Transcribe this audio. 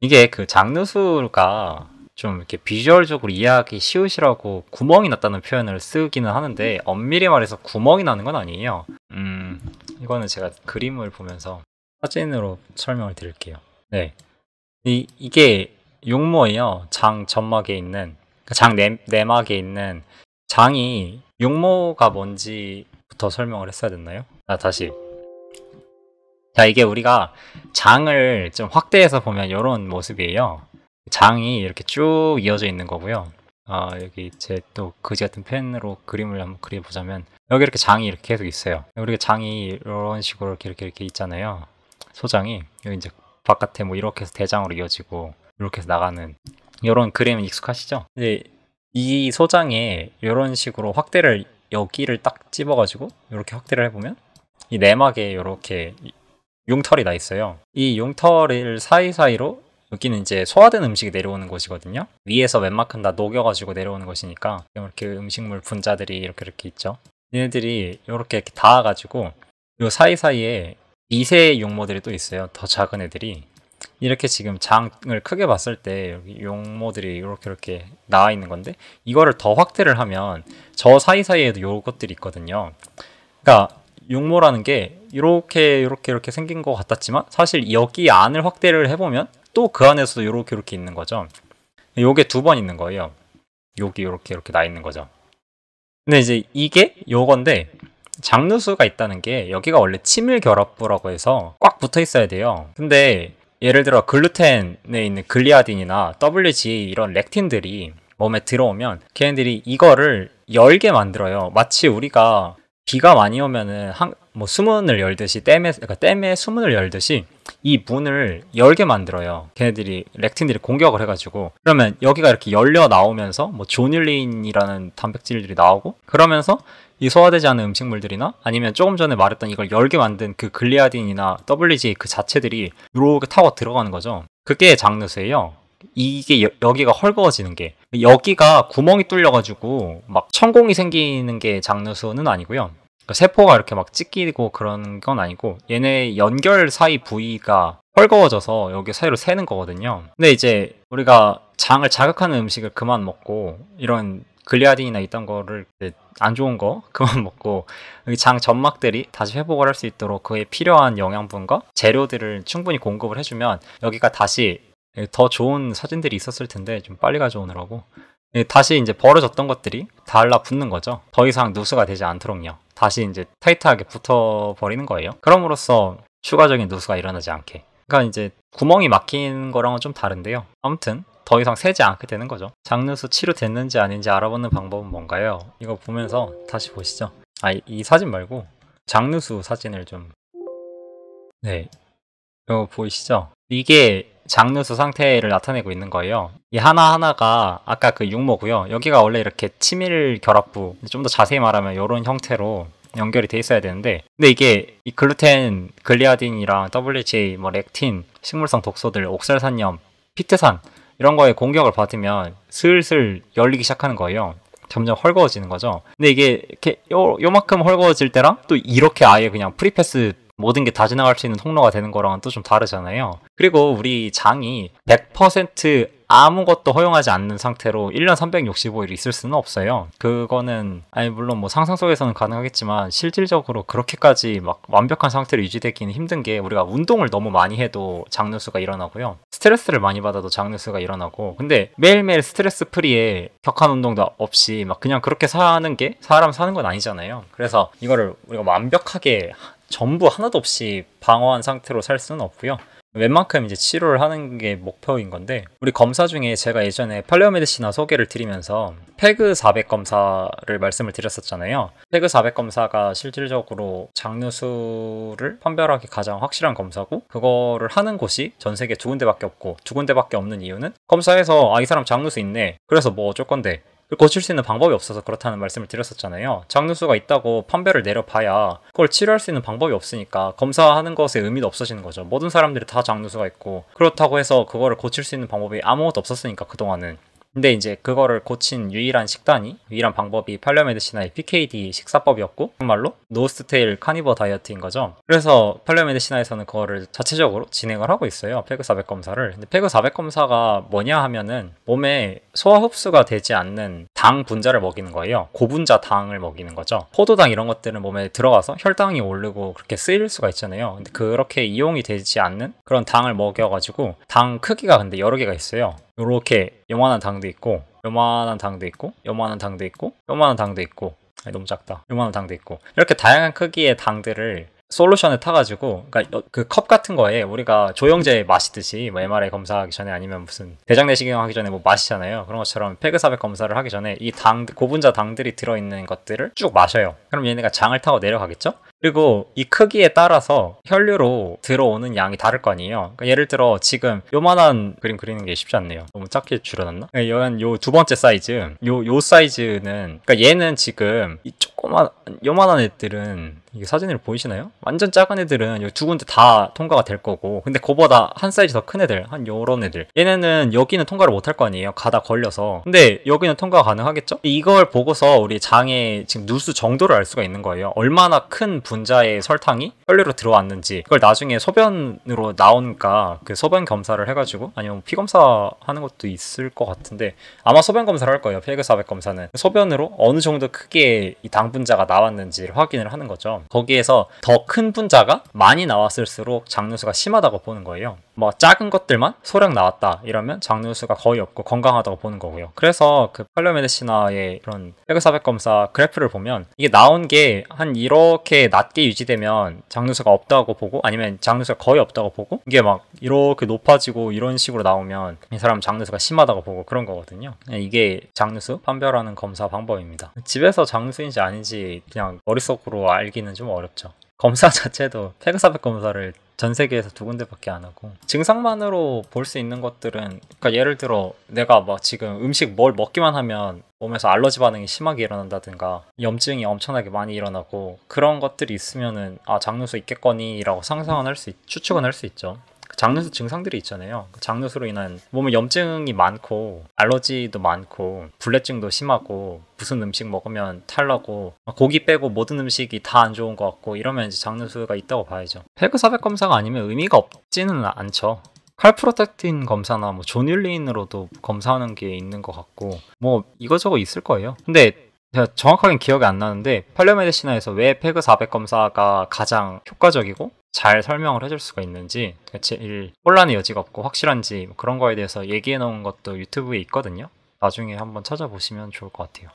이게 그 장르수가 좀 이렇게 비주얼적으로 이해하기 쉬우시라고 구멍이 났다는 표현을 쓰기는 하는데 엄밀히 말해서 구멍이 나는 건 아니에요. 음, 이거는 제가 그림을 보면서 사진으로 설명을 드릴게요. 네. 이, 이게 육모예요장 점막에 있는, 그 장 내, 네, 내막에 있는 장이 육모가 뭔지부터 설명을 했어야 됐나요? 아, 다시. 자, 이게 우리가 장을 좀 확대해서 보면 이런 모습이에요. 장이 이렇게 쭉 이어져 있는 거고요. 아, 여기 제또 그지 같은 펜으로 그림을 한번 그려보자면 여기 이렇게 장이 이렇게 계속 있어요. 우리가 장이 이런 식으로 이렇게 이렇게 이렇게 있잖아요. 소장이 여기 이제 바깥에 뭐 이렇게 해서 대장으로 이어지고 이렇게 해서 나가는 이런 그림 은 익숙하시죠? 이제 이 소장에 이런 식으로 확대를 여기를 딱 집어가지고 이렇게 확대를 해보면 이 내막에 이렇게 용털이나 있어요. 이용털을 사이사이로 여기는 이제 소화된 음식이 내려오는 곳이거든요. 위에서 웬만큼 다 녹여가지고 내려오는 것이니까 이렇게 음식물 분자들이 이렇게 이렇게 있죠. 얘네들이 이렇게 이렇게 닿아가지고 요 사이사이에 미세 용모들이 또 있어요. 더 작은 애들이 이렇게 지금 장을 크게 봤을 때 여기 용모들이 이렇게 이렇게 나와 있는 건데 이거를 더 확대를 하면 저 사이사이에도 요것들이 있거든요. 그러니까 육모라는 게 이렇게 이렇게 이렇게 생긴 것 같았지만 사실 여기 안을 확대를 해보면 또 그 안에서도 이렇게 이렇게 있는 거죠. 요게 두 번 있는 거예요. 여기 이렇게 이렇게 나 있는 거죠. 근데 이제 이게 요건데 장르수가 있다는 게 여기가 원래 치밀 결합부라고 해서 꽉 붙어 있어야 돼요. 근데 예를 들어 글루텐에 있는 글리아딘이나 WGA 이런 렉틴들이 몸에 들어오면 걔네들이 이거를 열게 만들어요. 마치 우리가 비가 많이 오면은 한, 뭐 수문을 열듯이 댐에 그러니까 댐에 수문을 열듯이 이 문을 열게 만들어요. 걔네들이 렉틴들이 공격을 해가지고 그러면 여기가 이렇게 열려 나오면서 뭐 조닐린이라는 단백질들이 나오고 그러면서 이 소화되지 않은 음식물들이나 아니면 조금 전에 말했던 이걸 열게 만든 그 글리아딘이나 WG 그 자체들이 이렇게 타고 들어가는 거죠. 그게 장르수예요. 이게 여, 기가 헐거워지는 게 여기가 구멍이 뚫려가지고 막 천공이 생기는 게 장르수는 아니고요. 그러니까 세포가 이렇게 막 찢기고 그런 건 아니고 얘네 연결 사이 부위가 헐거워져서 여기 사이로 새는 거거든요. 근데 이제 우리가 장을 자극하는 음식을 그만 먹고 이런 글리아딘이나 있던 거를 안 좋은 거 그만 먹고 장 점막들이 다시 회복을 할 수 있도록 그에 필요한 영양분과 재료들을 충분히 공급을 해주면 여기가 다시 더 좋은 사진들이 있었을 텐데 좀 빨리 가져오느라고 예, 다시 이제 벌어졌던 것들이 달라붙는 거죠. 더 이상 누수가 되지 않도록요. 다시 이제 타이트하게 붙어버리는 거예요. 그럼으로써 추가적인 누수가 일어나지 않게. 그러니까 이제 구멍이 막힌 거랑은 좀 다른데요. 아무튼 더 이상 새지 않게 되는 거죠. 장누수 치료됐는지 아닌지 알아보는 방법은 뭔가요? 이거 보면서 다시 보시죠. 아, 이, 이 사진 말고 장누수 사진을 좀. 네. 이거 보이시죠? 이게 장류수 상태를 나타내고 있는 거예요. 이 하나하나가 아까 그 육모고요. 여기가 원래 이렇게 치밀 결합부, 좀 더 자세히 말하면 이런 형태로 연결이 돼 있어야 되는데 근데 이게 이 글루텐, 글리아딘이랑 WHA, 뭐 렉틴, 식물성 독소들, 옥살산염, 피트산 이런 거에 공격을 받으면 슬슬 열리기 시작하는 거예요. 점점 헐거워지는 거죠. 근데 이게 이렇게 요, 요만큼 헐거워질 때랑 또 이렇게 아예 그냥 프리패스 모든 게 다 지나갈 수 있는 통로가 되는 거랑은 또 좀 다르잖아요. 그리고 우리 장이 100% 아무것도 허용하지 않는 상태로 1년 365일 있을 수는 없어요. 그거는 아니 물론 뭐 상상 속에서는 가능하겠지만 실질적으로 그렇게까지 막 완벽한 상태로 유지되기는 힘든 게 우리가 운동을 너무 많이 해도 장누수가 일어나고요. 스트레스를 많이 받아도 장누수가 일어나고 근데 매일매일 스트레스 프리에 격한 운동도 없이 막 그냥 그렇게 사는 게 사람 사는 건 아니잖아요. 그래서 이거를 우리가 완벽하게 전부 하나도 없이 방어한 상태로 살 수는 없고요. 웬만큼 이제 치료를 하는 게 목표인 건데 우리 검사 중에 제가 예전에 팔레오메디시나 소개를 드리면서 페그 400 검사를 말씀을 드렸었잖아요 페그 400 검사가 실질적으로 장류수를 판별하기 가장 확실한 검사고 그거를 하는 곳이 전 세계 두 군데밖에 없고 두 군데밖에 없는 이유는 검사에서 아 이 사람 장류수 있네 그래서 뭐 어쩔 건데 고칠 수 있는 방법이 없어서 그렇다는 말씀을 드렸었잖아요. 장누수가 있다고 판별을 내려봐야 그걸 치료할 수 있는 방법이 없으니까 검사하는 것에 의미도 없어지는 거죠. 모든 사람들이 다 장누수가 있고 그렇다고 해서 그거를 고칠 수 있는 방법이 아무것도 없었으니까 그동안은 근데 이제 그거를 고친 유일한 식단이 유일한 방법이 팔레오메디시나의 PKD 식사법이었고 정말로 노스테일 카니버 다이어트인 거죠. 그래서 팔레오메디시나에서는 그거를 자체적으로 진행을 하고 있어요. 페그 400 검사를. 근데 페그 400 검사가 뭐냐 하면은 몸에 소화 흡수가 되지 않는 당 분자를 먹이는 거예요. 고분자 당을 먹이는 거죠. 포도당 이런 것들은 몸에 들어가서 혈당이 오르고 그렇게 쓰일 수가 있잖아요. 근데 그렇게 이용이 되지 않는 그런 당을 먹여가지고 당 크기가 근데 여러 개가 있어요. 이렇게 요만한 당도 있고 요만한 당도 있고 요만한 당도 있고 요만한 당도 있고 아니, 너무 작다 요만한 당도 있고 이렇게 다양한 크기의 당들을 솔루션에 타가지고 그러니까 그 컵 같은 거에 우리가 조영제 마시듯이 뭐 MRI 검사하기 전에 아니면 무슨 대장 내시경 하기 전에 뭐 마시잖아요 그런 것처럼 페그사백 검사를 하기 전에 이 당 고분자 당들이 들어있는 것들을 쭉 마셔요 그럼 얘네가 장을 타고 내려가겠죠 그리고 이 크기에 따라서 혈류로 들어오는 양이 다를 거 아니에요. 그러니까 예를 들어 지금 요만한 그림 그리는 게 쉽지 않네요. 너무 작게 줄여놨나? 그러니 네, 요두 번째 사이즈, 요, 요 사이즈는, 그러니까 얘는 지금 이쪽 요만, 요만한 애들은, 이게 사진으로 보이시나요? 완전 작은 애들은 요두 군데 다 통과가 될 거고, 근데 그보다 한 사이즈 더 큰 애들, 한 요런 애들. 얘네는 여기는 통과를 못 할 거 아니에요? 가다 걸려서. 근데 여기는 통과가 가능하겠죠? 이걸 보고서 우리 장에 지금 누수 정도를 알 수가 있는 거예요. 얼마나 큰 분자의 설탕이 혈류로 들어왔는지. 그걸 나중에 소변으로 나오니까 그 소변 검사를 해가지고, 아니면 피검사 하는 것도 있을 것 같은데, 아마 소변 검사를 할 거예요. 폐그 사백 검사는. 소변으로 어느 정도 크게 이 당분 분자가 나왔는지를 확인을 하는 거죠. 거기에서 더 큰 분자가 많이 나왔을수록 장르수가 심하다고 보는 거예요. 뭐 작은 것들만 소량 나왔다 이러면 장류수가 거의 없고 건강하다고 보는 거고요. 그래서 그 팔레오메디시나의 그런 페그사백 검사 그래프를 보면 이게 나온 게 한 이렇게 낮게 유지되면 장류수가 없다고 보고 아니면 장류수가 거의 없다고 보고 이게 막 이렇게 높아지고 이런 식으로 나오면 이 사람 장류수가 심하다고 보고 그런 거거든요. 이게 장류수 판별하는 검사 방법입니다. 집에서 장류수인지 아닌지 그냥 머릿속으로 알기는 좀 어렵죠. 검사 자체도 페그사백 검사를 전 세계에서 두 군데밖에 안 하고 증상만으로 볼 수 있는 것들은 그러니까 예를 들어 내가 막 지금 음식 뭘 먹기만 하면 몸에서 알러지 반응이 심하게 일어난다든가 염증이 엄청나게 많이 일어나고 그런 것들이 있으면은 아장누수 있겠거니라고 상상은 할 수 추측은 할 수 있죠. 장누수 증상들이 있잖아요. 그 장누수로 인한 몸에 염증이 많고 알러지도 많고 불내증도 심하고 무슨 음식 먹으면 탈나고 고기 빼고 모든 음식이 다 안 좋은 것 같고 이러면 이제 장누수가 있다고 봐야죠. 헬그400 검사가 아니면 의미가 없지는 않죠. 칼프로텍틴 검사나 뭐 존율린으로도 검사하는 게 있는 것 같고 뭐 이거저거 있을 거예요. 근데 제가 정확하게 기억이 안 나는데 팔레메데시나에서 왜 페그 400 검사가 가장 효과적이고 잘 설명을 해줄 수가 있는지 그러니까 제일 혼란의 여지가 없고 확실한지 뭐 그런 거에 대해서 얘기해 놓은 것도 유튜브에 있거든요. 나중에 한번 찾아보시면 좋을 것 같아요.